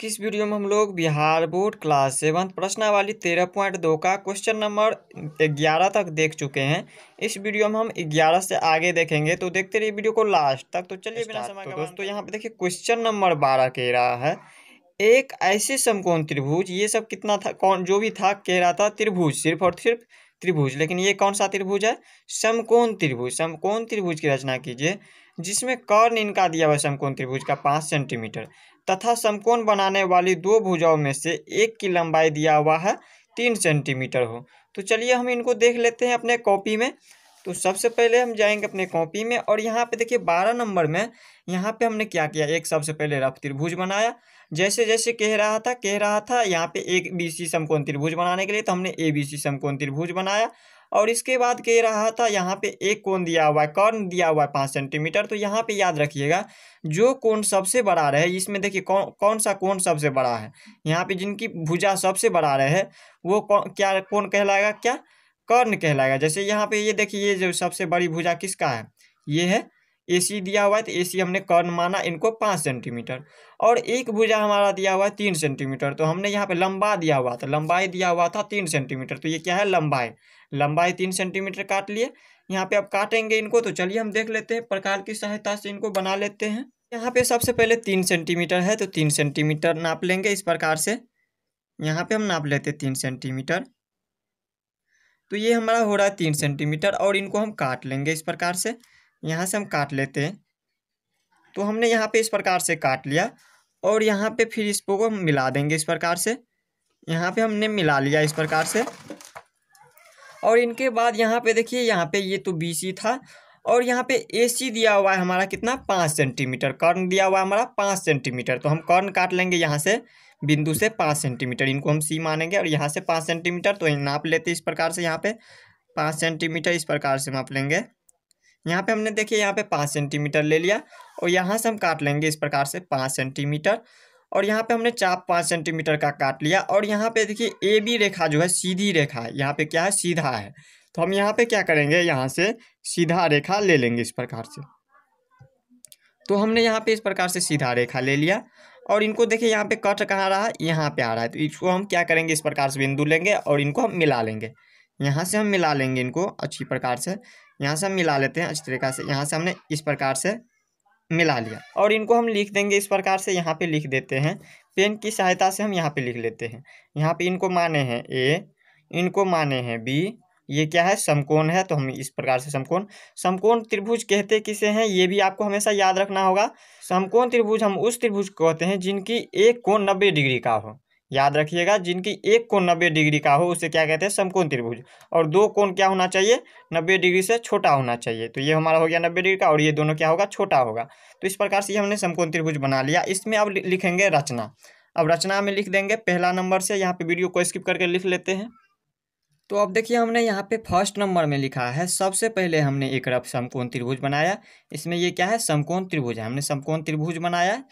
किस वीडियो में हम लोग बिहार बोर्ड क्लास सेवन प्रश्नावाली तेरह पॉइंट दो का क्वेश्चन नंबर ग्यारह तक देख चुके हैं इस वीडियो में हम ग्यारह से आगे देखेंगे तो देखते रहिए वीडियो को लास्ट तक तो चलिए बिना समय तो दोस्तों यहाँ पे देखिए क्वेश्चन नंबर बारह कह रहा है एक ऐसे समकोण त्रिभुज ये सब कितना था कौन जो भी था कह रहा था त्रिभुज सिर्फ और सिर्फ त्रिभुज लेकिन ये कौन सा त्रिभुज है समकोण त्रिभुज समकोण त्रिभुज की रचना कीजिए जिसमें कर्ण इनका दिया हुआ समकोण त्रिभुज का पाँच सेंटीमीटर तथा समकोण बनाने वाली दो भुजाओं में से एक की लंबाई दिया हुआ है तीन सेंटीमीटर हो तो चलिए हम इनको देख लेते हैं अपने कॉपी में तो सबसे पहले हम जाएंगे अपने कॉपी में और यहाँ पे देखिए बारह नंबर में यहाँ पे हमने क्या किया एक सबसे पहले रफ त्रिभुज बनाया जैसे जैसे कह रहा था कह रहा था यहाँ पे एक बी सी समकोण त्रिभुज बनाने के लिए तो हमने ए बी सी समकोण त्रिभुज बनाया और इसके बाद कह रहा था यहाँ पे एक कोण दिया हुआ है कर्ण दिया हुआ है पाँच सेंटीमीटर तो यहाँ पे याद रखिएगा जो कोण सबसे बड़ा रहे इसमें देखिए कौन कौन सा कोण सबसे बड़ा है यहाँ पे जिनकी भुजा सबसे बड़ा रहे वो कौन क्या कौन कहलाएगा क्या कर्ण कहलाएगा जैसे यहाँ पे ये देखिए ये जो सबसे बड़ी भुजा किसका है ये है ए सी दिया हुआ है तो ए सी हमने कर्ण माना इनको पाँच सेंटीमीटर और एक भुजा हमारा दिया हुआ है तीन सेंटीमीटर तो हमने यहाँ पे लंबा दिया हुआ था लंबाई दिया हुआ था तीन सेंटीमीटर तो ये क्या है लंबाई लंबाई तीन सेंटीमीटर काट लिए यहाँ पे अब काटेंगे इनको तो चलिए हम देख लेते हैं प्रकार की सहायता से इनको बना लेते हैं यहाँ पे सबसे पहले तीन सेंटीमीटर है तो तीन सेंटीमीटर नाप लेंगे इस प्रकार से यहाँ पे हम नाप लेते हैं तीन सेंटीमीटर तो ये हमारा हो रहा है तीन सेंटीमीटर और इनको हम काट लेंगे इस प्रकार से यहाँ से हम काट लेते हैं तो हमने यहाँ पे इस प्रकार से काट लिया और यहाँ पे फिर इसको हम मिला देंगे इस प्रकार से यहाँ पे हमने मिला लिया इस प्रकार से और इनके बाद यहाँ पे देखिए यहाँ पे ये तो बी सी था और यहाँ पे ए सी दिया हुआ है हमारा कितना पाँच सेंटीमीटर कर्ण दिया हुआ है हमारा पाँच सेंटीमीटर तो हम कर्ण काट लेंगे यहाँ से बिंदु से पाँच सेंटीमीटर इनको हम सी मानेंगे और यहाँ से पाँच सेंटीमीटर तो नाप लेते इस प्रकार से यहाँ पे पाँच सेंटीमीटर इस प्रकार से नाप लेंगे यहाँ पे हमने देखिए यहाँ पे पाँच सेंटीमीटर ले लिया और यहाँ से हम काट लेंगे इस प्रकार से पाँच सेंटीमीटर और यहाँ पे हमने चाप पाँच सेंटीमीटर का काट लिया और यहाँ पे देखिए ए बी रेखा जो है सीधी रेखा है यहाँ पे क्या है सीधा है तो हम यहाँ पे क्या करेंगे यहाँ से सीधा रेखा ले लेंगे इस प्रकार से तो हमने यहाँ पे इस प्रकार से सीधा रेखा ले लिया और इनको देखिए यहाँ पे कट कहाँ रहा है यहाँ पे आ रहा है तो इसको हम क्या करेंगे इस प्रकार से बिंदु लेंगे और इनको हम मिला लेंगे यहाँ से हम मिला लेंगे इनको अच्छी प्रकार से यहाँ से हम मिला लेते हैं अच्छी तरीका से यहाँ से हमने इस प्रकार से मिला लिया और इनको हम लिख देंगे इस प्रकार से यहाँ पे लिख देते हैं पेन की सहायता से हम यहाँ पे लिख लेते हैं यहाँ पे इनको माने हैं ए इनको माने हैं बी ये क्या है समकोण है तो हम इस प्रकार से समकोण समकोण त्रिभुज कहते किसे हैं ये भी आपको हमेशा याद रखना होगा समकोण त्रिभुज हम उस त्रिभुज को कहते हैं जिनकी एक कोण नब्बे डिग्री का हो याद रखिएगा जिनकी एक कोण नब्बे डिग्री का हो उसे क्या कहते हैं समकोण त्रिभुज और दो कोण क्या होना चाहिए नब्बे डिग्री से छोटा होना चाहिए तो ये हमारा हो गया नब्बे डिग्री का और ये दोनों क्या होगा छोटा होगा तो इस प्रकार से हमने समकोण त्रिभुज बना लिया इसमें अब लिखेंगे रचना अब रचना में लिख देंगे पहला नंबर से यहाँ पे वीडियो को स्किप करके लिख लेते हैं तो अब देखिए हमने यहाँ पे फर्स्ट नंबर में लिखा है सबसे पहले हमने एक रफ समकोण त्रिभुज बनाया इसमें ये क्या है समकोण त्रिभुज है हमने समकोण त्रिभुज बनाया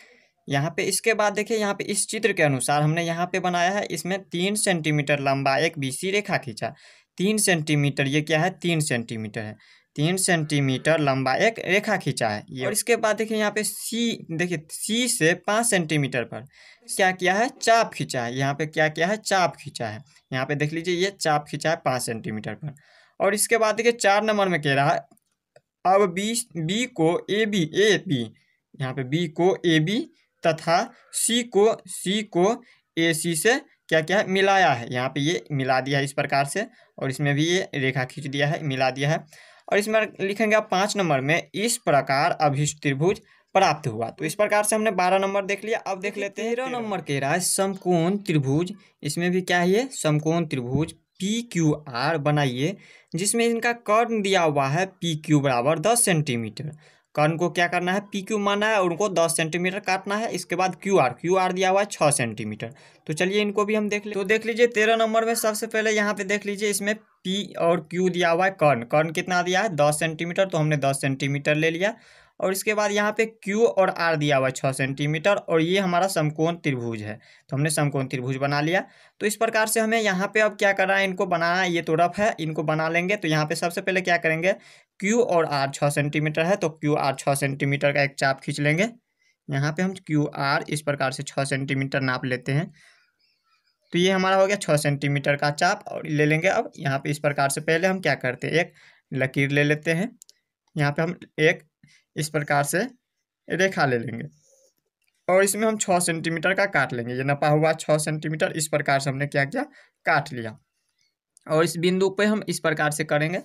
यहाँ पे इसके बाद देखिए यहाँ पे इस चित्र के अनुसार हमने यहाँ पे बनाया है इसमें तीन सेंटीमीटर लंबा एक बीसी रेखा खींचा तीन सेंटीमीटर ये क्या है तीन सेंटीमीटर है तीन सेंटीमीटर लंबा एक रेखा खींचा है ये और इसके बाद देखिए यहाँ पे सी देखिए सी से पाँच सेंटीमीटर पर क्या किया है चाप खींचा है यहाँ पे क्या किया है चाप खींचा है यहाँ पे देख लीजिए ये चाप खींचा है पाँच सेंटीमीटर पर और इसके बाद देखिए चार नंबर में कह रहा है अब बी बी को ए बी ए बी यहाँ पे बी को ए बी तथा सी को सी को ए सी से क्या क्या है मिलाया है यहाँ पे ये मिला दिया है इस प्रकार से और इसमें भी ये रेखा खींच दिया है मिला दिया है और इसमें लिखेंगे आप पाँच नंबर में इस प्रकार अभिष्ट त्रिभुज प्राप्त हुआ तो इस प्रकार से हमने बारह नंबर देख लिया अब देख लेते हैं तेरह नंबर के रहा है समकोण त्रिभुज इसमें भी क्या है ये समकोण त्रिभुज पी क्यू आर बनाइए जिसमें इनका कर्ण दिया हुआ है पी क्यू बराबर दस सेंटीमीटर कर्ण को क्या करना है पी क्यू माना है और उनको दस सेंटीमीटर काटना है इसके बाद क्यू आर क्यू आर दिया हुआ है छः सेंटीमीटर तो चलिए इनको भी हम देख ले तो देख लीजिए तेरह नंबर में सबसे पहले यहाँ पे देख लीजिए इसमें पी और क्यू दिया हुआ है कर्ण कर्ण कितना दिया है दस सेंटीमीटर तो हमने दस सेंटीमीटर ले लिया और इसके बाद यहाँ पे Q और R दिया हुआ है छः सेंटीमीटर और ये हमारा समकोण त्रिभुज है तो हमने समकोण त्रिभुज बना लिया तो इस प्रकार से हमें यहाँ पे अब क्या करना है इनको बनाना है ये तो रफ है इनको बना लेंगे तो यहाँ पे सबसे पहले क्या करेंगे क्यू और आर छः सेंटीमीटर है तो क्यू आर छः सेंटीमीटर का एक चाप खींच लेंगे यहाँ पे हम क्यू आर इस प्रकार से छः सेंटीमीटर नाप लेते हैं तो ये हमारा हो गया छः सेंटीमीटर का चाप और ले लेंगे अब यहाँ पे इस प्रकार से पहले हम क्या करते हैं एक लकीर ले लेते हैं यहाँ पे हम एक इस प्रकार से रेखा ले लेंगे और इसमें हम छः सेंटीमीटर का काट लेंगे ये नपा हुआ छः सेंटीमीटर इस प्रकार से हमने क्या किया काट लिया और इस बिंदु पे हम इस प्रकार से करेंगे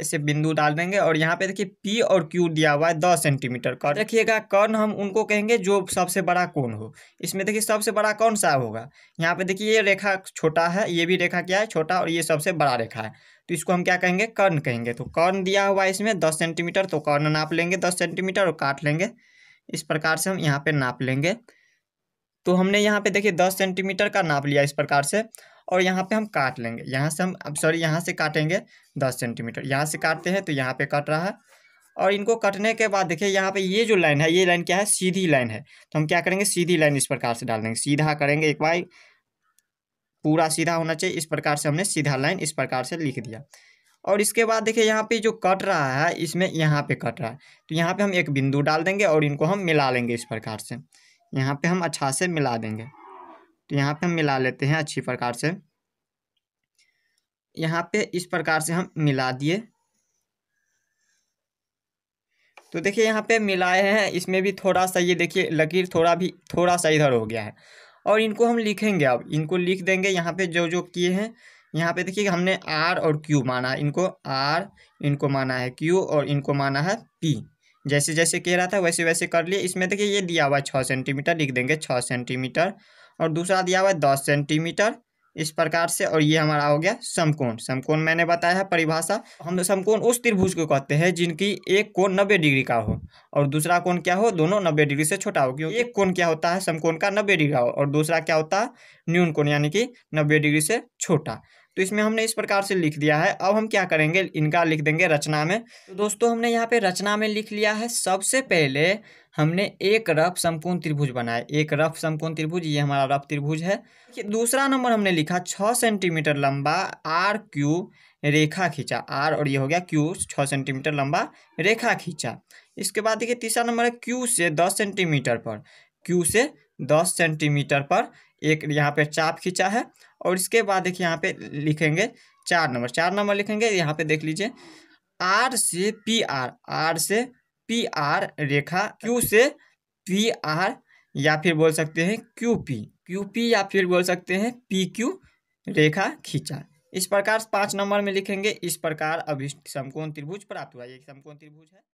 ऐसे बिंदु डाल देंगे और यहाँ पे देखिए पी और क्यू दिया हुआ है दस सेंटीमीटर कर्ण देखिएगा कर्ण हम उनको कहेंगे जो सबसे बड़ा कौन हो इसमें देखिए सबसे बड़ा कौन सा होगा यहाँ पे देखिए ये रेखा छोटा है ये भी रेखा क्या है छोटा और ये सबसे बड़ा रेखा है तो इसको हम क्या कहेंगे कर्ण कहेंगे तो कर्ण दिया हुआ है इसमें दस सेंटीमीटर तो कर्ण नाप लेंगे दस सेंटीमीटर और काट लेंगे इस प्रकार से हम यहाँ पर नाप लेंगे तो हमने यहाँ पे देखिए दस सेंटीमीटर का नाप लिया इस प्रकार से और यहाँ पे हम काट लेंगे यहाँ से हम अब सॉरी यहाँ से काटेंगे दस सेंटीमीटर यहाँ से काटते हैं तो यहाँ पे कट रहा है और इनको कटने के बाद देखिए यहाँ पे ये जो लाइन है ये लाइन क्या है सीधी लाइन है तो हम क्या करेंगे सीधी लाइन इस प्रकार से डाल देंगे सीधा करेंगे एक बार पूरा सीधा होना चाहिए इस प्रकार से हमने सीधा लाइन इस प्रकार से लिख दिया और इसके बाद देखिए यहाँ पे जो कट रहा है इसमें यहाँ पे कट रहा है तो यहाँ पे हम एक बिंदु डाल देंगे और इनको हम मिला लेंगे इस प्रकार से यहाँ पे हम अच्छा से मिला देंगे तो यहाँ पे हम मिला लेते हैं अच्छी प्रकार से यहाँ पे इस प्रकार से हम मिला दिए तो देखिए यहाँ पे मिलाए हैं इसमें भी थोड़ा सा ये देखिए लकीर थोड़ा भी थोड़ा सा इधर हो गया है और इनको हम लिखेंगे अब इनको लिख देंगे यहाँ पे जो जो किए हैं यहाँ पे देखिए हमने आर और क्यू माना है इनको आर इनको माना है क्यू और इनको माना है पी जैसे जैसे कह रहा था वैसे वैसे कर लिए इसमें देखिए ये दिया हुआ छः सेंटीमीटर लिख देंगे छः सेंटीमीटर और दूसरा दिया हुआ है दस सेंटीमीटर इस प्रकार से और ये हमारा हो गया समकोण समकोण मैंने बताया है परिभाषा हम समकोण उस त्रिभुज को कहते हैं जिनकी एक कोण नब्बे डिग्री का हो और दूसरा कोण क्या हो दोनों नब्बे डिग्री से छोटा हो क्योंकि एक कोण क्या होता है समकोण का नब्बे डिग्री का हो और दूसरा क्या होता है न्यून कोण यानी कि नब्बे डिग्री से छोटा तो इसमें हमने इस प्रकार से लिख दिया है अब हम क्या करेंगे इनका लिख देंगे रचना में तो दोस्तों हमने यहाँ पे रचना में लिख लिया है सबसे पहले हमने एक रफ समकोण त्रिभुज बनाया एक रफ समकोण त्रिभुज ये हमारा रफ त्रिभुज है दूसरा नंबर हमने लिखा छः सेंटीमीटर लंबा आर क्यू रेखा खींचा आर और ये हो गया क्यू छः सेंटीमीटर लंबा रेखा खींचा इसके बाद देखिए तीसरा नंबर है क्यू से दस सेंटीमीटर पर क्यू से दस सेंटीमीटर पर एक यहाँ पे चाप खींचा है और इसके बाद देखिए यहाँ पे लिखेंगे चार नंबर चार नंबर लिखेंगे यहाँ पे देख लीजिए आर से पी आर आर से पी आर रेखा क्यू से पी आर या फिर बोल सकते हैं क्यू पी क्यू पी या फिर बोल सकते हैं पी क्यू रेखा खींचा इस प्रकार पाँच नंबर में लिखेंगे इस प्रकार अभिष्ट समकोण त्रिभुज प्राप्त तो हुआ ये समकोण त्रिभुज है